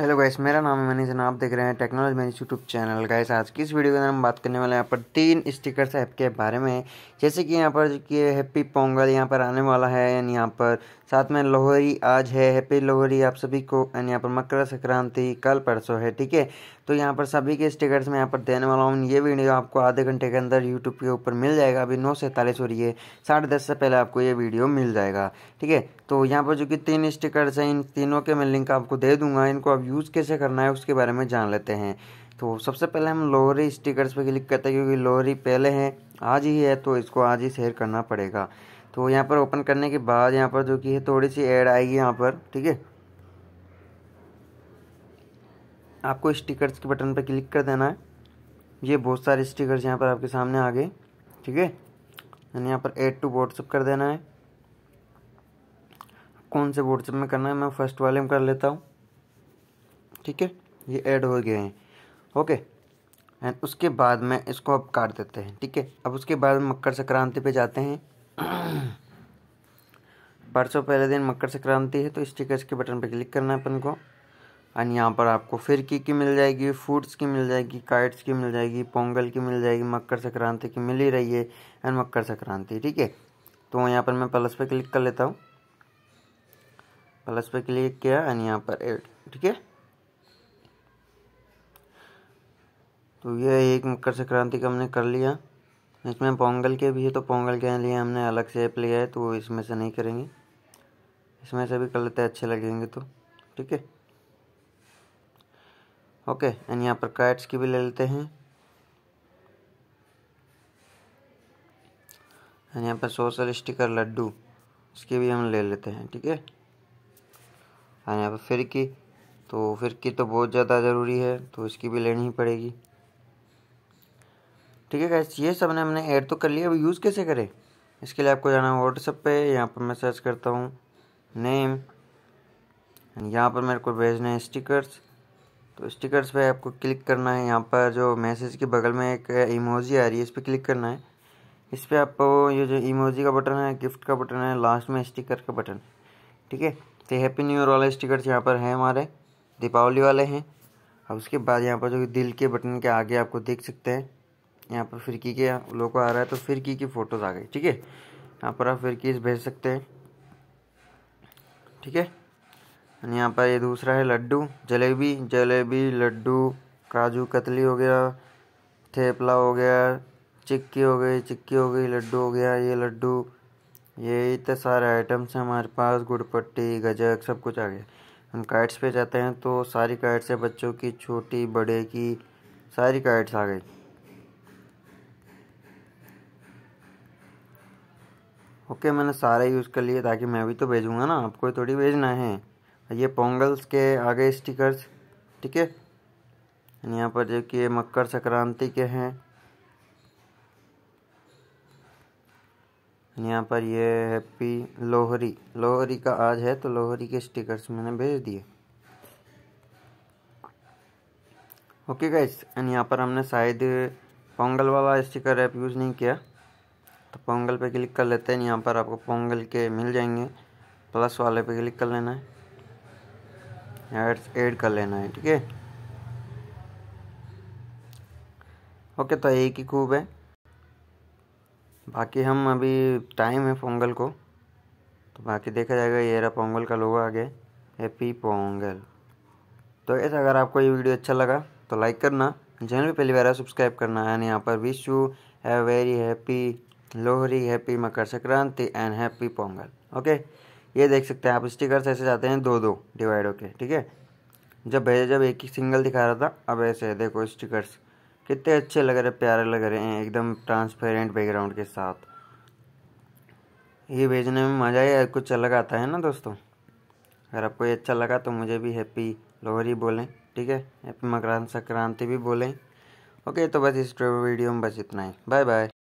hello guys मेरा नाम है मनीष आप देख रहे हैं technology Mani YouTube channel guys आज की इस वीडियो के अंदर हम बात करने वाले हैं यहाँ पर तीन स्टिकर्स ऐप के बारे में जैसे कि यहाँ पर कि हैप्पी पोंगल यहाँ पर आने वाला है यानी यहाँ पर साथ में लोहरी आज है हैप्पी लोहरी आप सभी को एंड यहाँ पर मकर संक्रांति कल परसों है ठीक है तो यहाँ पर सभी के स्टिकर्स मैं यहाँ पर देने वाला हूँ ये वीडियो आपको आधे घंटे के अंदर यूट्यूब के ऊपर मिल जाएगा अभी नौ सैंतालीस हो रही है साढ़े दस से पहले आपको ये वीडियो मिल जाएगा ठीक है तो यहाँ पर जो कि तीन स्टिकर्स हैं इन तीनों के मैं लिंक आपको दे दूंगा इनको आप यूज़ कैसे करना है उसके बारे में जान लेते हैं तो सबसे पहले हम लोहरी स्टिकर्स पर क्लिक करते हैं क्योंकि लोहरी पहले है आज ही है तो इसको आज ही शेयर करना पड़ेगा तो यहाँ पर ओपन करने के बाद यहाँ पर जो कि है थोड़ी सी ऐड आएगी यहाँ पर ठीक है आपको स्टिकर्स के बटन पर क्लिक कर देना है ये बहुत सारे स्टिकर्स यहाँ पर आपके सामने आ गए ठीक है यानी यहाँ पर ऐड टू व्हाट्सअप कर देना है कौन से व्हाट्सअप में करना है मैं फर्स्ट वाले में कर लेता हूँ ठीक है ये ऐड हो गए हैं ओके एंड उसके बाद में इसको अब काट देते हैं ठीक है अब उसके बाद मकर संक्रांति पे जाते हैं परसों पहले दिन मकर संक्रांति है तो स्टिकर्स के बटन पर क्लिक करना है अपन को एंड यहाँ पर आपको की की मिल जाएगी फूड्स की मिल जाएगी काइट्स की मिल जाएगी पोंगल की मिल जाएगी मकर संक्रांति की मिल ही रही है एंड मकर संक्रांति ठीक है तो यहाँ पर मैं प्लस पे क्लिक कर लेता हूँ प्लस पे क्लिक किया एंड यहाँ पर एड ठीक है तो यह एक मकर संक्रांति का हमने कर लिया इसमें पोंगल के भी है तो पोंगल के लिए हमने अलग से ऐप लिया है तो इसमें से नहीं करेंगे इसमें से भी कर लेते हैं अच्छे लगेंगे तो ठीक है ओके एंड यहाँ पर काइट्स की भी ले लेते हैं एंड यहाँ पर सोशल स्टिकर लड्डू इसकी भी हम ले लेते हैं ठीक है एंड यहाँ पर फिर की तो फिर की तो बहुत ज़्यादा ज़रूरी है तो इसकी भी लेनी ही पड़ेगी ठीक है गैस ये सब ने हमने ऐड तो कर लिया अब यूज़ कैसे करें इसके लिए आपको जाना है व्हाट्सअप पे यहाँ पर मैं सर्च करता हूँ नेम यहाँ पर मेरे को भेजना है स्टिकर्स तो स्टिकर्स पे आपको क्लिक करना है यहाँ पर जो मैसेज के बगल में एक इमोजी आ रही है इस पर क्लिक करना है इस पर आपको ये जो इमोजी का बटन है गिफ्ट का बटन है लास्ट में स्टिकर का बटन ठीक है तो हैप्पी न्यू ईयर वाले स्टिकर्स यहाँ पर हैं हमारे दीपावली वाले हैं अब उसके बाद यहाँ पर जो दिल के बटन के आगे आपको देख सकते हैं यहाँ पर फिरकी के लोगो आ रहा है तो फिरकी की फ़ोटोज़ आ गई ठीक है यहाँ पर आप फिरकी भेज सकते हैं ठीक है यहाँ पर ये दूसरा है लड्डू जलेबी जलेबी लड्डू काजू कतली हो गया थेपला हो गया चिक्की हो गई चिक्की हो गई लड्डू हो गया ये लड्डू ये इतने सारे आइटम्स हैं हमारे पास गुड़पट्टी गजक सब कुछ आ गया हम काइट्स पे जाते हैं तो सारी काइट्स है बच्चों की छोटी बड़े की सारी काइट्स आ गई ओके okay, मैंने सारे यूज़ कर लिए ताकि मैं भी तो भेजूँगा ना आपको थोड़ी भेजना है ये पोंगल्स के आगे स्टिकर्स ठीक है यहाँ पर जो कि मकर संक्रांति के हैं यहाँ पर ये हैप्पी लोहरी लोहरी का आज है तो लोहरी के स्टिकर्स मैंने भेज दिए ओके गाइस एंड यहाँ पर हमने शायद पोंगल वाला स्टिकर ऐप यूज़ नहीं किया तो पोंगल पे क्लिक कर लेते हैं यहाँ पर आपको पोंगल के मिल जाएंगे प्लस वाले पे क्लिक कर लेना है एड्स ऐड कर लेना है ठीक है ओके तो एक ही खूब है बाकी हम अभी टाइम है पोंगल को तो बाकी देखा जाएगा ये रहा पोंगल का लोगो आगे हैप्पी पोंगल तो ऐसा अगर आपको ये वीडियो अच्छा लगा तो लाइक करना चैनल पे पहली बार सब्सक्राइब करना है यहाँ पर wish you have very happy Lohri happy Makar Sankranti and happy Pongal okay ये देख सकते हैं आप स्टिकर्स ऐसे जाते हैं दो दो डिवाइड होके ठीक है जब भैया जब एक ही सिंगल दिखा रहा था अब ऐसे है देखो स्टिकर्स कितने अच्छे लग रहे प्यारे लग रहे हैं एकदम ट्रांसपेरेंट बैकग्राउंड के साथ ये भेजने में मज़ा ही कुछ अलग आता है ना दोस्तों अगर आपको ये अच्छा लगा तो मुझे भी हैप्पी लोहरी बोलें ठीक है हैप्पी मकर संक्रांति भी बोलें ओके तो बस इस वीडियो में बस इतना ही बाय बाय